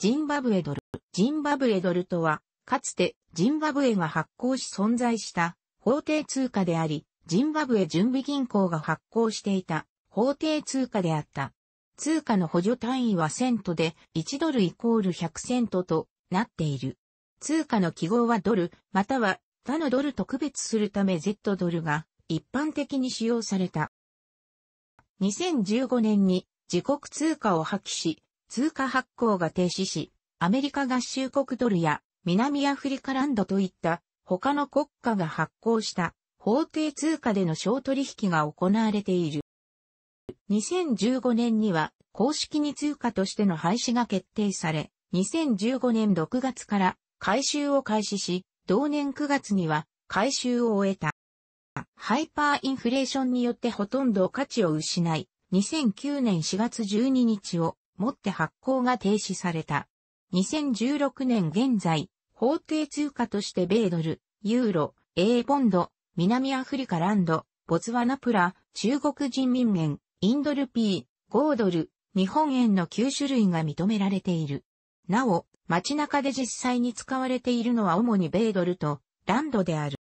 ジンバブエドル。ジンバブエドルとは、かつてジンバブエが発行し存在した法定通貨であり、ジンバブエ準備銀行が発行していた法定通貨であった。通貨の補助単位はセントで、1ドルイコール100セントとなっている。通貨の記号はドル、または他のドルと区別するため Z ドルが一般的に使用された。2015年に自国通貨を破棄し、通貨発行が停止し、アメリカ合衆国ドルや南アフリカランドといった他の国家が発行した法定通貨での小取引が行われている。2015年には公式に通貨としての廃止が決定され、2015年6月から回収を開始し、同年9月には回収を終えた。ハイパーインフレーションによってほとんど価値を失い、2009年4月12日をもって発行が停止された。2016年現在、法定通貨として米ドル、ユーロ、A ボンド、南アフリカランド、ボツワナプラ、中国人民元、インドルピー、ードル、日本円の9種類が認められている。なお、街中で実際に使われているのは主に米ドルとランドである。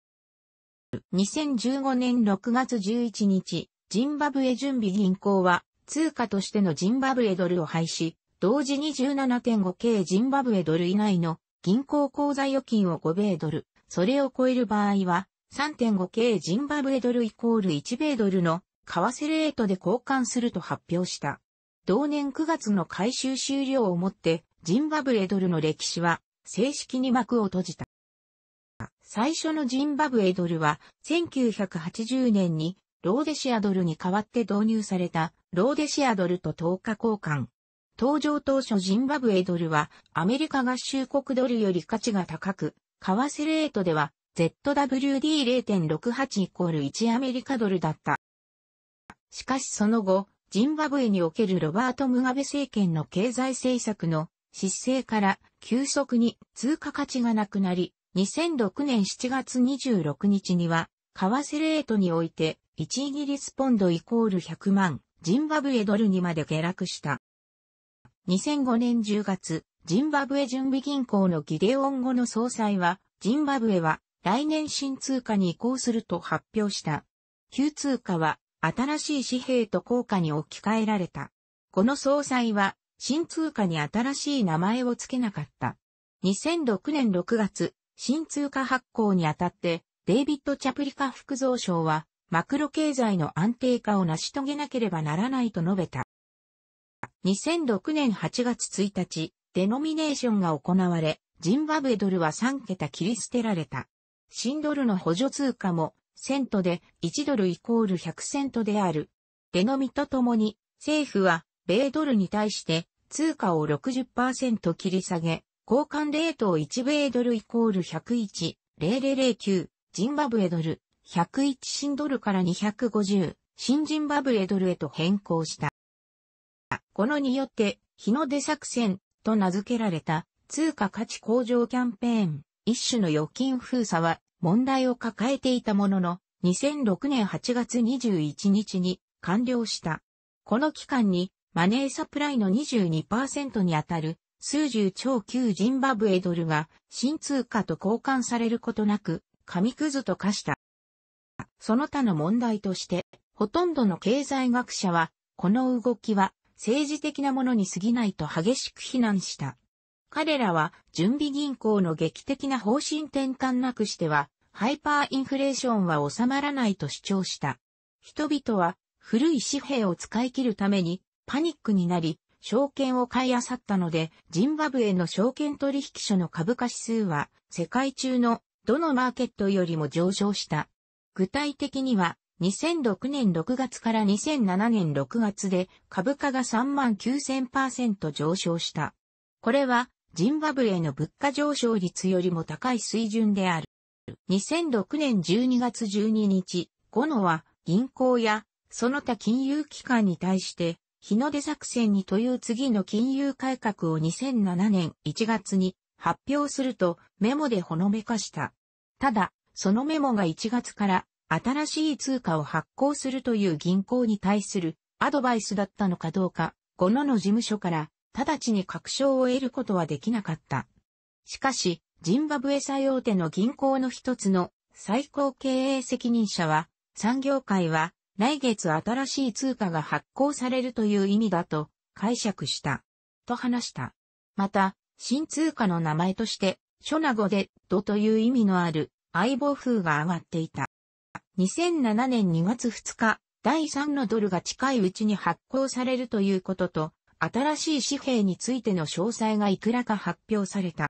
2015年6月11日、ジンバブエ準備銀行は通貨としてのジンバブエドルを廃止、同時に 17.5K ジンバブエドル以内の銀行口座預金を5米ドル、それを超える場合は 3.5K ジンバブエドルイコール1米ドルの為替レートで交換すると発表した。同年9月の回収終了をもってジンバブエドルの歴史は正式に幕を閉じた。最初のジンバブエドルは1980年にローデシアドルに代わって導入されたローデシアドルと10日交換。登場当初ジンバブエドルはアメリカ合衆国ドルより価値が高く、為替レートでは ZWD0.68 イコール1アメリカドルだった。しかしその後、ジンバブエにおけるロバート・ムガベ政権の経済政策の失勢から急速に通貨価値がなくなり、2006年7月26日には、為替レートにおいて1イギリスポンドイコール100万、ジンバブエドルにまで下落した。2005年10月、ジンバブエ準備銀行のギデオン後の総裁は、ジンバブエは来年新通貨に移行すると発表した。旧通貨は新しい紙幣と硬貨に置き換えられた。この総裁は新通貨に新しい名前を付けなかった。2006年6月、新通貨発行にあたって、デイビッド・チャプリカ副蔵相は、マクロ経済の安定化を成し遂げなければならないと述べた。2006年8月1日、デノミネーションが行われ、ジンバブエドルは3桁切り捨てられた。新ドルの補助通貨も、セントで1ドルイコール100セントである。デノミとともに、政府は、米ドルに対して、通貨を60%切り下げ、交換レートを1米ドルイコール101、0009、ジンバブエドル、101新ドルから250新ジンバブエドルへと変更した。このによって、日の出作戦と名付けられた通貨価値向上キャンペーン、一種の預金封鎖は問題を抱えていたものの、2006年8月21日に完了した。この期間にマネーサプライの22%にあたる数十超級ジンバブエドルが新通貨と交換されることなく紙くずと化した。その他の問題として、ほとんどの経済学者は、この動きは政治的なものに過ぎないと激しく非難した。彼らは準備銀行の劇的な方針転換なくしては、ハイパーインフレーションは収まらないと主張した。人々は古い紙幣を使い切るためにパニックになり、証券を買い漁ったので、ジンバブエの証券取引所の株価指数は世界中のどのマーケットよりも上昇した。具体的には、2006年6月から2007年6月で株価が3万9000%上昇した。これは、ジンバブエの物価上昇率よりも高い水準である。2006年12月12日、ゴノは銀行やその他金融機関に対して、日の出作戦にという次の金融改革を2007年1月に発表するとメモでほのめかした。ただ、そのメモが1月から新しい通貨を発行するという銀行に対するアドバイスだったのかどうか、5のの事務所から直ちに確証を得ることはできなかった。しかし、ジンバブエ最大手の銀行の一つの最高経営責任者は、産業界は来月新しい通貨が発行されるという意味だと解釈した。と話した。また、新通貨の名前として、ショナ語で、ドという意味のある相棒風が上がっていた。2007年2月2日、第3のドルが近いうちに発行されるということと、新しい紙幣についての詳細がいくらか発表された。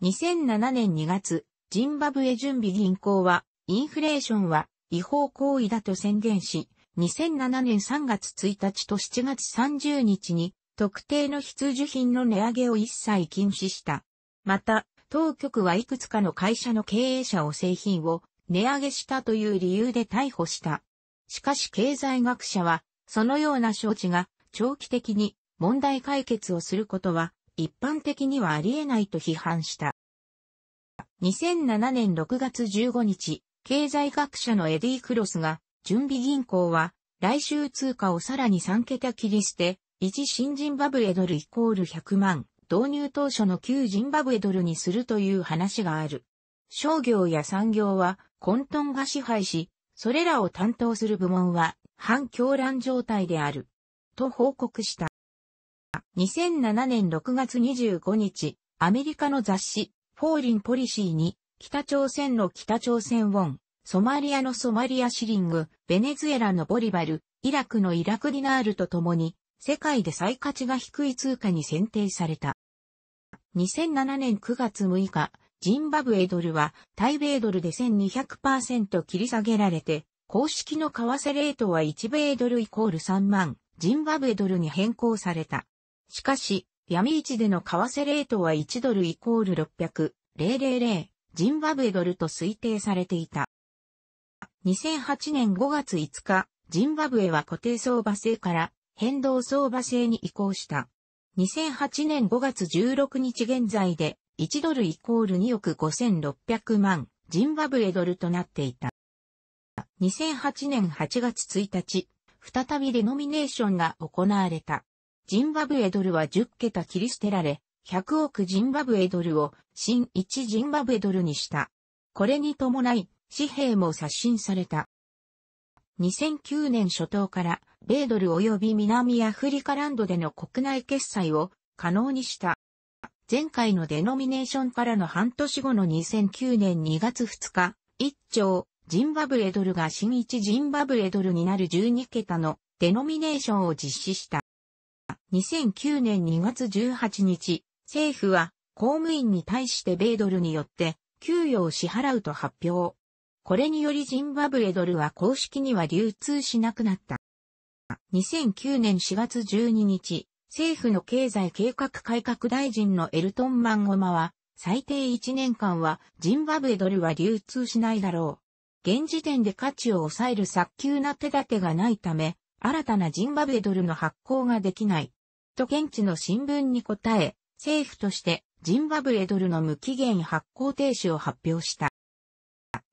2007年2月、ジンバブエ準備銀行は、インフレーションは違法行為だと宣言し、2007年3月1日と7月30日に、特定の必需品の値上げを一切禁止した。また、当局はいくつかの会社の経営者を製品を値上げしたという理由で逮捕した。しかし経済学者は、そのような招致が長期的に問題解決をすることは一般的にはありえないと批判した。2007年6月15日、経済学者のエディ・クロスが、準備銀行は、来週通貨をさらに3桁切り捨て、持新人バブエドルイコール100万導入当初の旧ジンバブエドルにするという話がある。商業や産業は混沌が支配し、それらを担当する部門は反狂乱状態である。と報告した。2007年6月25日、アメリカの雑誌、フォーリンポリシーに、北朝鮮の北朝鮮ウォン、ソマリアのソマリアシリング、ベネズエラのボリバル、イラクのイラクディナールと共に、世界で最価値が低い通貨に選定された。2007年9月6日、ジンバブエドルは、対米ドルで1200%切り下げられて、公式の為替レートは1米ドルイコール3万、ジンバブエドルに変更された。しかし、闇市での為替レートは1ドルイコール600、000、ジンバブエドルと推定されていた。2008年5月5日、ジンバブエは固定相場制から変動相場制に移行した。2008年5月16日現在で1ドルイコール2億5600万ジンバブエドルとなっていた。2008年8月1日、再びレノミネーションが行われた。ジンバブエドルは10桁切り捨てられ、100億ジンバブエドルを新1ジンバブエドルにした。これに伴い、紙幣も刷新された。2009年初頭から米ドル及び南アフリカランドでの国内決済を可能にした。前回のデノミネーションからの半年後の2009年2月2日、1兆、ジンバブエドルが新一ジンバブエドルになる12桁のデノミネーションを実施した。2009年2月18日、政府は公務員に対して米ドルによって給与を支払うと発表。これによりジンバブエドルは公式には流通しなくなった。2009年4月12日、政府の経済計画改革大臣のエルトン・マンゴマは、最低1年間はジンバブエドルは流通しないだろう。現時点で価値を抑える早急な手立てがないため、新たなジンバブエドルの発行ができない。と現地の新聞に答え、政府としてジンバブエドルの無期限発行停止を発表した。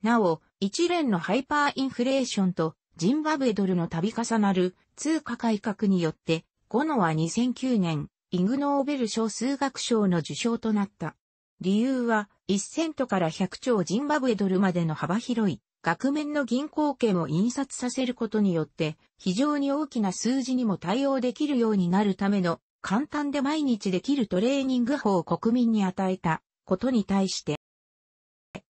なお、一連のハイパーインフレーションとジンバブエドルの度重なる通貨改革によって、ゴノは2009年、イグノーベル賞数学賞の受賞となった。理由は、1セントから100兆ジンバブエドルまでの幅広い、額面の銀行券を印刷させることによって、非常に大きな数字にも対応できるようになるための、簡単で毎日できるトレーニング法を国民に与えたことに対して、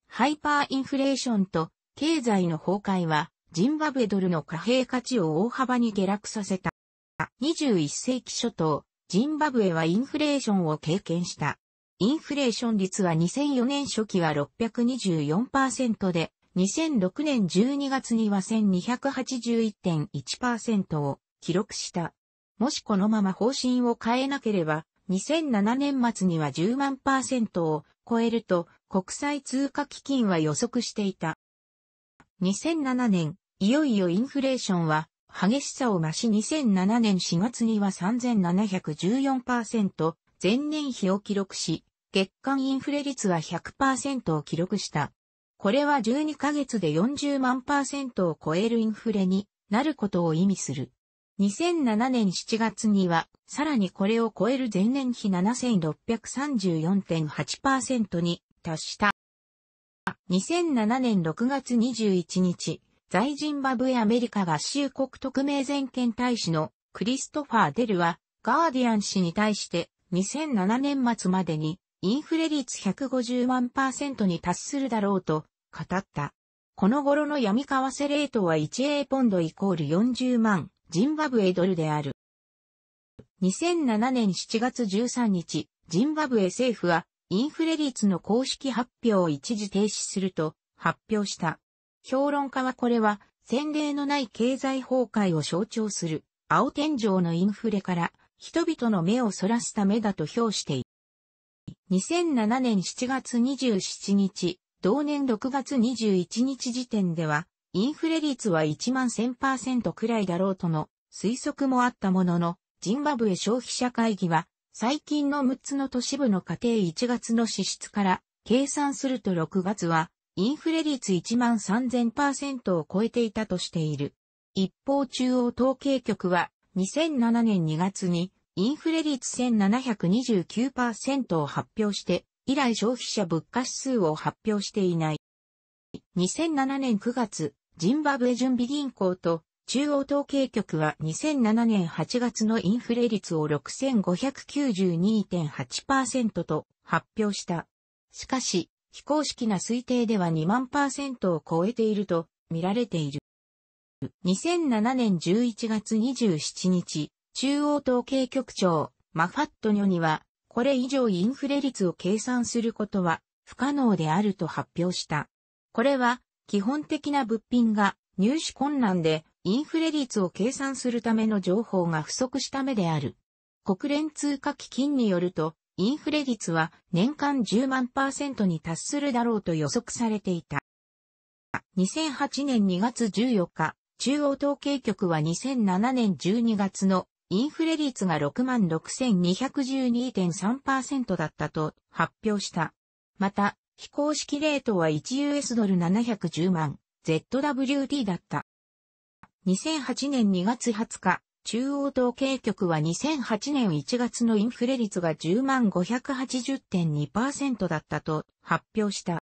ハイパーインフレーションと経済の崩壊は、ジンバブエドルの貨幣価値を大幅に下落させた。21世紀初頭、ジンバブエはインフレーションを経験した。インフレーション率は2004年初期は624%で、2006年12月には1281.1%を記録した。もしこのまま方針を変えなければ、2007年末には10万を超えると国際通貨基金は予測していた。2007年、いよいよインフレーションは激しさを増し2007年4月には3714%前年比を記録し、月間インフレ率は100%を記録した。これは12ヶ月で40万を超えるインフレになることを意味する。2007年7月には、さらにこれを超える前年比7634.8%に達した。2007年6月21日、在ジンバブエアメリカ合衆国特命全権大使のクリストファー・デルは、ガーディアン氏に対して2007年末までにインフレ率150万に達するだろうと語った。この頃の闇為替レートは 1A ポンドイコール40万ジンバブエドルである。2007年7月13日、ジンバブエ政府はインフレ率の公式発表を一時停止すると発表した。評論家はこれは先例のない経済崩壊を象徴する青天井のインフレから人々の目をそらすためだと評している。2007年7月27日、同年6月21日時点では、インフレ率は1万1000%くらいだろうとの推測もあったものの、ジンバブエ消費者会議は最近の6つの都市部の家庭1月の支出から計算すると6月はインフレ率1万3000%を超えていたとしている。一方中央統計局は2007年2月にインフレ率1729%を発表して以来消費者物価指数を発表していない。2007年9月、ジンバブエ準備銀行と中央統計局は2007年8月のインフレ率を6592.8%と発表した。しかし、非公式な推定では2万を超えていると見られている。2007年11月27日、中央統計局長、マファットニョには、これ以上インフレ率を計算することは不可能であると発表した。これは、基本的な物品が入手困難でインフレ率を計算するための情報が不足した目である。国連通貨基金によると、インフレ率は年間10万パーセントに達するだろうと予測されていた。2008年2月14日、中央統計局は2007年12月のインフレ率が66,212.3%だったと発表した。また、非公式レートは 1US ドル710万 ZWD だった。2008年2月20日、中央統計局は2008年1月のインフレ率が10万580.2%だったと発表した。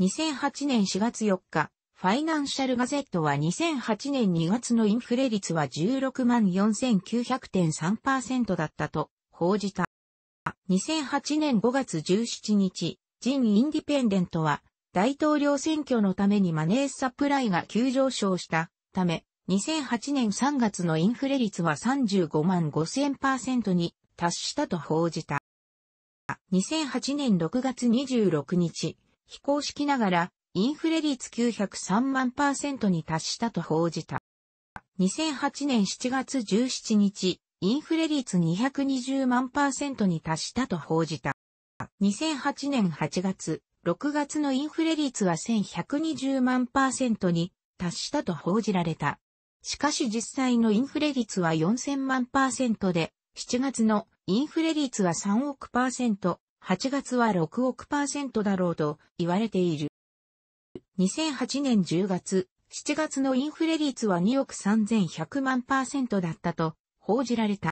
2008年4月4日、ファイナンシャルガゼットは2008年2月のインフレ率は16万4900.3%だったと報じた。2008年5月17日、ジン・インディペンデントは大統領選挙のためにマネーサプライが急上昇したため、2008年3月のインフレ率は35万5000%に達したと報じた。2008年6月26日、非公式ながらインフレ率903万に達したと報じた。2008年7月17日、インフレ率220万に達したと報じた。2008年8月、6月のインフレ率は1120万に達したと報じられた。しかし実際のインフレ率は4000万パーセントで、7月のインフレ率は3億パーセント、8月は6億パーセントだろうと言われている。2008年10月、7月のインフレ率は2億3100万パーセントだったと報じられた。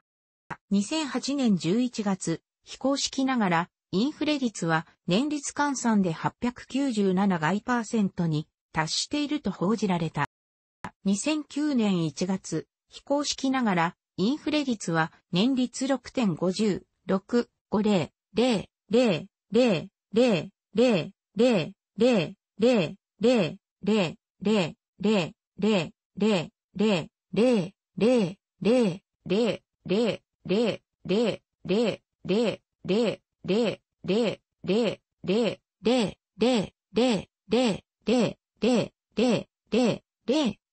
2008年11月、非公式ながら、インフレ率は年率換算で897外パーセントに達していると報じられた。2009年1月、非公式ながら、インフレ率は年率6.50、6、50、0、0、0、0、0、0、0、0、0、0、0、0、0、0、0、0、0、0、0、0、0、0、0、0、0、0、0、0、0、0、0、0、0、0、0、0、0、0、0、0、0、0、0、0、0、0、0、0、0、0、0、0、0、0、0、0、0、0、0、0、0、0、0、0、0、0、0、0、0、0、0、0、0、0、0、0、0、0、0、0、0、0、0、0、0、0、0、0、0、0、0、0、0、0、0、0、0、0、0、0、0、0、0、0、0、0、0、0、0、0、0、0、0、0、0、0、0、0、0、0、0、0、0、0、0、0、0、0、0、0、0、0、0、0、0、0、0、0、0、0、0、0、0、0、0、0、0、0、0、0、0、0、0、0、0、0、0、0、0、0、0、0、0、0、0、0、0、0、0、0、0、0、0、0、0、0、0、0、0、0、0、0、0、0、0、0、0、0、0、0、0、0、0、0、0、0、0、0、0、0、0、0、0、0、0、0、0、0、0、0、0、0、0、0、0、0、0、0、0、0、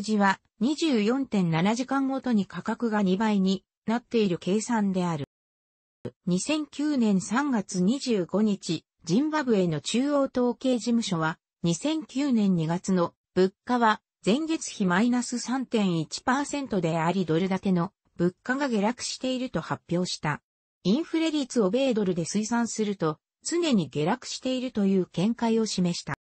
数字は24.7時間ごとに価格が2倍になっている計算である。2009年3月25日、ジンバブエの中央統計事務所は、2009年2月の物価は前月比マイナス3.1%でありドル建ての物価が下落していると発表した。インフレ率を米ドルで推算すると、常に下落しているという見解を示した。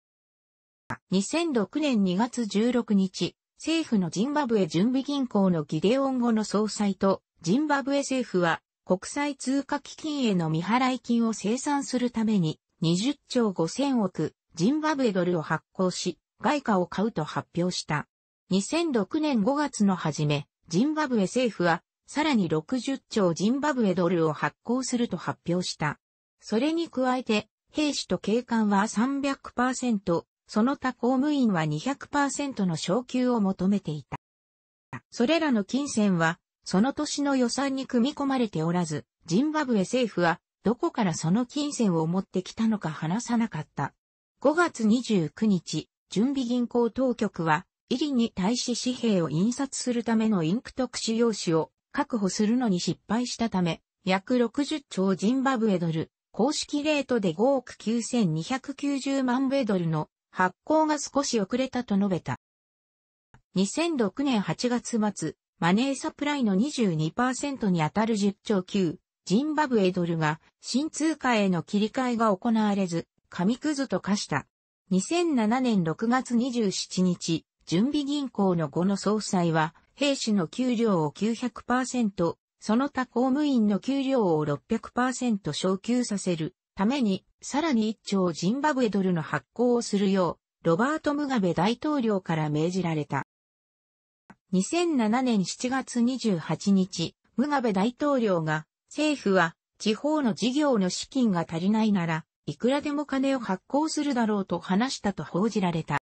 2006年2月16日、政府のジンバブエ準備銀行のギデオン後の総裁と、ジンバブエ政府は、国際通貨基金への未払い金を生産するために、20兆5000億、ジンバブエドルを発行し、外貨を買うと発表した。2006年5月の初め、ジンバブエ政府は、さらに60兆ジンバブエドルを発行すると発表した。それに加えて、兵士と警官は300%、その他公務員は200%の昇給を求めていた。それらの金銭は、その年の予算に組み込まれておらず、ジンバブエ政府は、どこからその金銭を持ってきたのか話さなかった。5月29日、準備銀行当局は、イリに対し紙幣を印刷するためのインク特殊用紙を確保するのに失敗したため、約60兆ジンバブエドル、公式レートで5億9290万米ドルの発行が少し遅れたと述べた。2006年8月末、マネーサプライの22%に当たる10兆級、ジンバブエドルが新通貨への切り替えが行われず、紙くずと化した。2007年6月27日、準備銀行の後の総裁は、兵士の給料を900%、その他公務員の給料を600%昇給させるために、さらに一兆ジンバブエドルの発行をするよう、ロバート・ムガベ大統領から命じられた。2007年7月28日、ムガベ大統領が、政府は地方の事業の資金が足りないなら、いくらでも金を発行するだろうと話したと報じられた。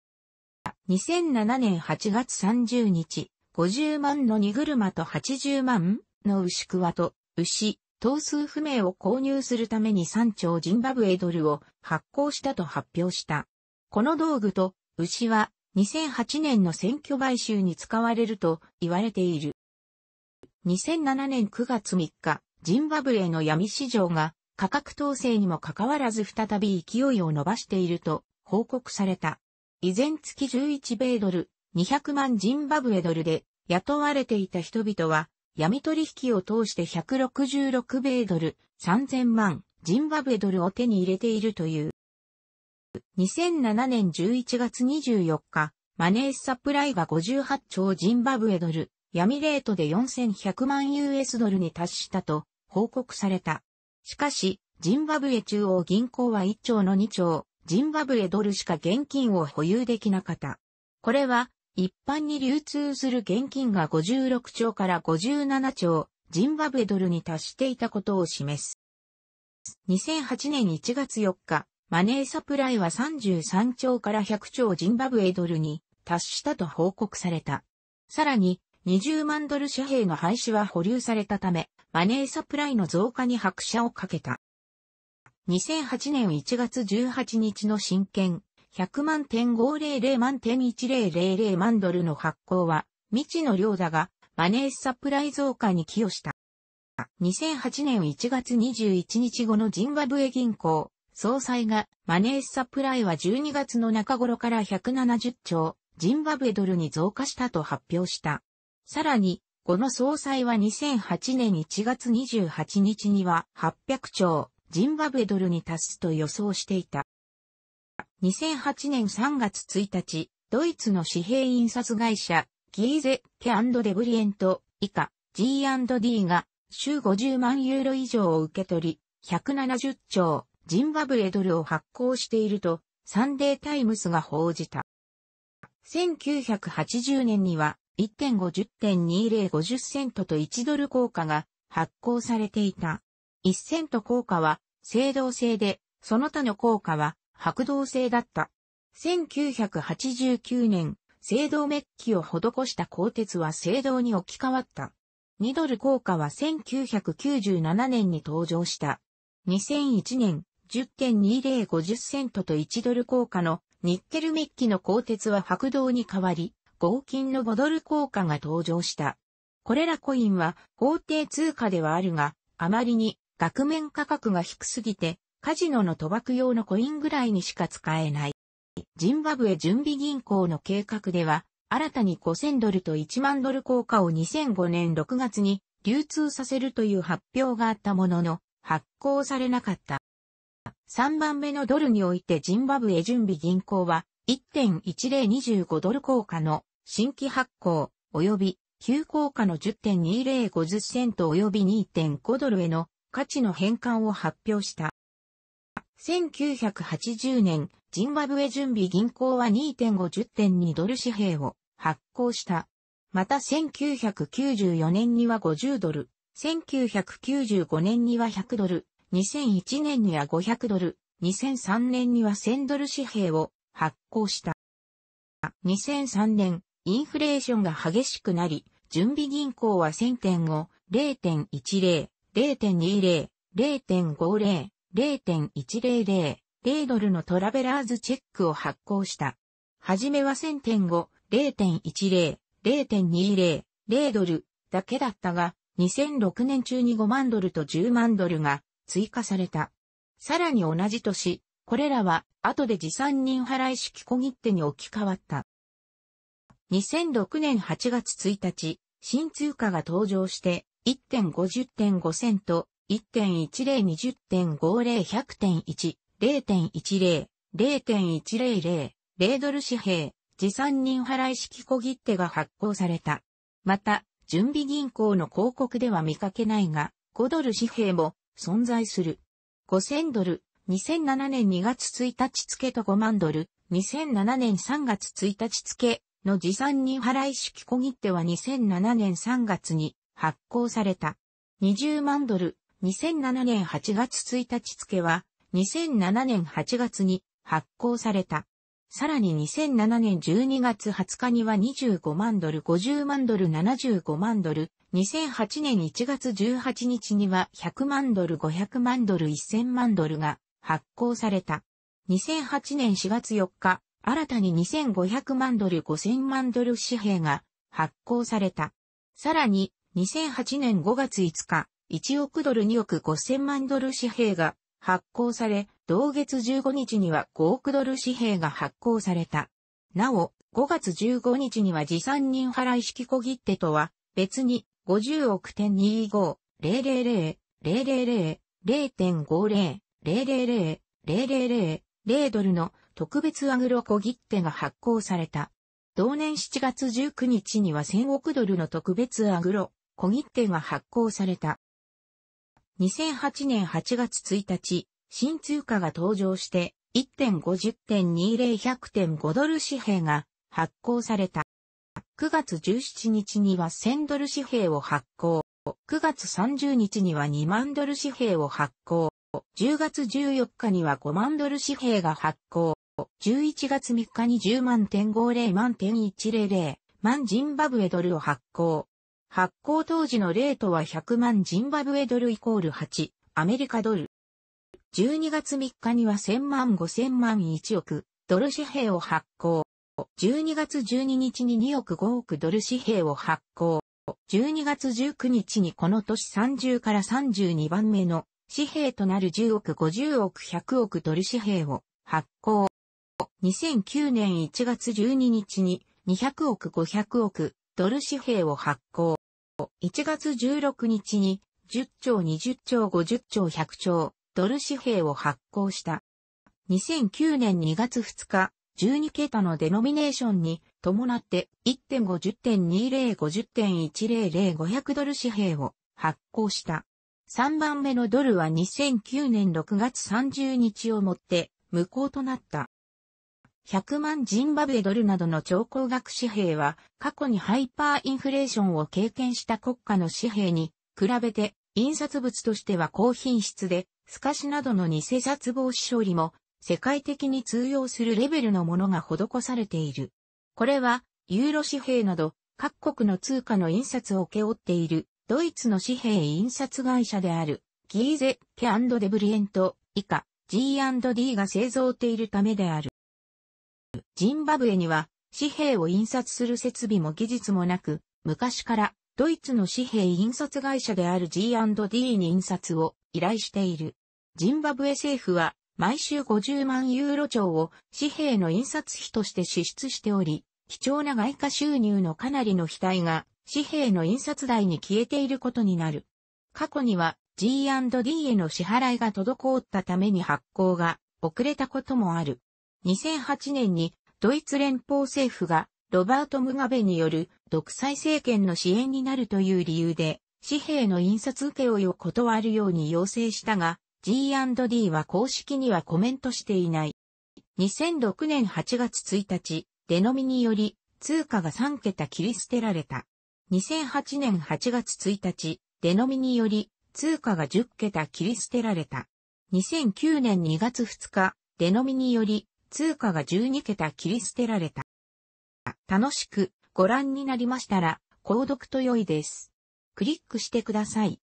2007年8月30日、50万の荷車と80万の牛くわと牛、頭数不明を購入するために3兆ジンバブエドルを発行したと発表した。この道具と牛は2008年の選挙買収に使われると言われている。2007年9月3日、ジンバブエの闇市場が価格統制にもかかわらず再び勢いを伸ばしていると報告された。依然月11米ドル、200万ジンバブエドルで雇われていた人々は闇取引を通して166米ドル3000万ジンバブエドルを手に入れているという。2007年11月24日、マネーサプライが58兆ジンバブエドル、闇レートで4100万 US ドルに達したと報告された。しかし、ジンバブエ中央銀行は1兆の2兆、ジンバブエドルしか現金を保有できなかった。これは一般に流通する現金が56兆から57兆、ジンバブエドルに達していたことを示す。2008年1月4日、マネーサプライは33兆から100兆ジンバブエドルに達したと報告された。さらに、20万ドル紙幣の廃止は保留されたため、マネーサプライの増加に拍車をかけた。2008年1月18日の新券100万点500万点1000万ドルの発行は未知の量だが、マネースサプライ増加に寄与した。2008年1月21日後のジンバブエ銀行、総裁がマネースサプライは12月の中頃から170兆ジンバブエドルに増加したと発表した。さらに、この総裁は2008年1月28日には800兆ジンバブエドルに達すと予想していた。2008年3月1日、ドイツの紙幣印刷会社、ギーゼ・ケ・デブリエント、以下、G&D が、週50万ユーロ以上を受け取り、170兆、ジンバブエドルを発行していると、サンデータイムスが報じた。1980年には、1.50.2050セントと1ドル効果が発行されていた。1セント効果は、制動性で、その他の効果は白銅製だった。1989年、青銅メッキを施した鋼鉄は青銅に置き換わった。2ドル硬貨は1997年に登場した。2001年、10.2050セントと1ドル硬貨のニッケルメッキの鋼鉄は白銅に変わり、合金の5ドル硬貨が登場した。これらコインは法定通貨ではあるが、あまりに額面価格が低すぎてカジノの賭博用のコインぐらいにしか使えない。ジンバブエ準備銀行の計画では、新たに5000ドルと1万ドル硬貨を2005年6月に流通させるという発表があったものの、発行されなかった。3番目のドルにおいてジンバブエ準備銀行は1.1025ドル硬貨の新規発行及び旧硬貨の10.2050セント及び2.5ドルへの価値の変換を発表した。1980年、ジンバブエ準備銀行は2.50.2ドル紙幣を発行した。また1994年には50ドル、1995年には100ドル、2001年には500ドル、2003年には1000ドル紙幣を発行した。2003年、インフレーションが激しくなり、準備銀行は1000点を0.10、0.20、0.50、0.100、0ドルのトラベラーズチェックを発行した。はじめは1000.5、0.10、0.20、0ドルだけだったが、2006年中に5万ドルと10万ドルが追加された。さらに同じ年、これらは後で持参人払い式小切手に置き換わった。2006年8月1日、新通貨が登場して1.50.5セント、1 1 0 2 0 5 0 1 0 0 1 0.10、0.100、0ドル紙幣、持参人払い式小切手が発行された。また、準備銀行の広告では見かけないが、5ドル紙幣も存在する。5000ドル、2007年2月1日付と5万ドル、2007年3月1日付の持参人払い式小切手は2007年3月に発行された。20万ドル、2007年8月1日付は、2007年8月に発行された。さらに2007年12月20日には25万ドル、50万ドル、75万ドル、2008年1月18日には100万ドル、500万ドル、1000万ドルが発行された。2008年4月4日、新たに2500万ドル、5000万ドル紙幣が発行された。さらに、2008年5月5日、1億ドル2億5千万ドル紙幣が発行され、同月15日には5億ドル紙幣が発行された。なお、5月15日には持参人払い式小切手とは、別に50億点25、000、000、0.50、000、000、0ドルの特別アグロ小切手が発行された。同年7月19日には1000億ドルの特別アグロ小切手が発行された。2008年8月1日、新通貨が登場して、1.50.20100.5ドル紙幣が発行された。9月17日には1000ドル紙幣を発行。9月30日には2万ドル紙幣を発行。10月14日には5万ドル紙幣が発行。11月3日に10万点50万点100万ジンバブエドルを発行。発行当時のレートは100万ジンバブエドルイコール8、アメリカドル。12月3日には1000万5000万1億ドル紙幣を発行。12月12日に2億5億ドル紙幣を発行。12月19日にこの年30から32番目の紙幣となる10億50億100億ドル紙幣を発行。2009年1月12日に200億500億ドル紙幣を発行。1月16日に、10兆20兆50兆100兆、ドル紙幣を発行した。2009年2月2日、12桁のデノミネーションに伴って1 5 0 2 0 5 0 1 0 0 5 0 0ドル紙幣を発行した。3番目のドルは2009年6月30日をもって無効となった。100万ジンバブエドルなどの超高額紙幣は、過去にハイパーインフレーションを経験した国家の紙幣に、比べて、印刷物としては高品質で、透かしなどの偽札防止処理も、世界的に通用するレベルのものが施されている。これは、ユーロ紙幣など、各国の通貨の印刷を受け負っている、ドイツの紙幣印刷会社である、ギーゼ・ケ・デブリエント、以下、G&D が製造ているためである。ジンバブエには紙幣を印刷する設備も技術もなく、昔からドイツの紙幣印刷会社である G&D に印刷を依頼している。ジンバブエ政府は毎週50万ユーロ帳を紙幣の印刷費として支出しており、貴重な外貨収入のかなりの額が紙幣の印刷代に消えていることになる。過去には G&D への支払いが滞ったために発行が遅れたこともある。2008年にドイツ連邦政府がロバート・ムガベによる独裁政権の支援になるという理由で紙幣の印刷受負を断るように要請したが G&D は公式にはコメントしていない。2006年8月1日、デノミにより通貨が3桁切り捨てられた。2008年8月1日、デノミにより通貨が10桁切り捨てられた。2009年2月2日、デノミにより通貨が12桁切り捨てられた。楽しくご覧になりましたら、購読と良いです。クリックしてください。